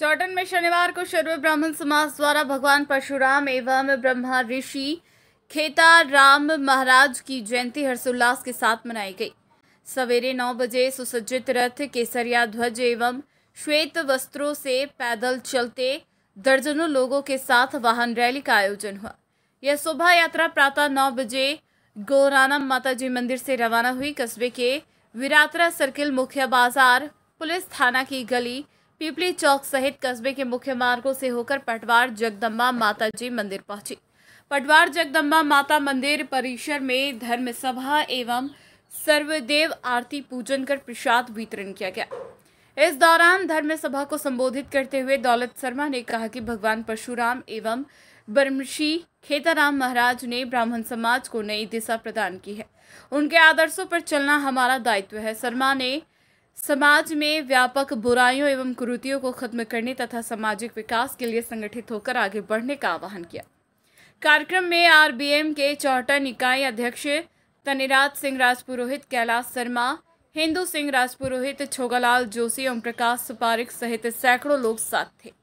चौटन में शनिवार को शर्व ब्राह्मण समाज द्वारा भगवान परशुराम एवं ब्रह्मा ऋषि खेता राम महाराज की जयंती हर्षोल्लास के साथ मनाई गई सवेरे नौ बजे सुसज्जित रथ केसरिया ध्वज एवं श्वेत वस्त्रों से पैदल चलते दर्जनों लोगों के साथ वाहन रैली का आयोजन हुआ यह शोभा यात्रा प्रातः नौ बजे गोराना माता जी मंदिर से रवाना हुई कस्बे के विरात्रा सर्किल मुखिया बाजार पुलिस थाना की गली पीपली चौक सहित कस्बे के मुख्य मार्गों से होकर पटवार जगदम्बा माता जी मंदिर पहुंची पटवार जगदम्बा माता मंदिर परिसर में धर्म सभा एवं सर्वदेव आरती पूजन कर प्रसाद वितरण किया गया इस दौरान धर्म सभा को संबोधित करते हुए दौलत शर्मा ने कहा कि भगवान परशुराम एवं ब्रह्मषि खेताराम महाराज ने ब्राह्मण समाज को नई दिशा प्रदान की है उनके आदर्शों पर चलना हमारा दायित्व है शर्मा ने समाज में व्यापक बुराइयों एवं कुरूतियों को खत्म करने तथा सामाजिक विकास के लिए संगठित होकर आगे बढ़ने का आह्वान किया कार्यक्रम में आरबीएम के चौथा निकाय अध्यक्ष तनिराज सिंह राजपुरोहित कैलाश शर्मा हिंदू सिंह राजपुरोहित छोगालाल जोशी ओम प्रकाश सुपारिक सहित सैकड़ों लोग साथ थे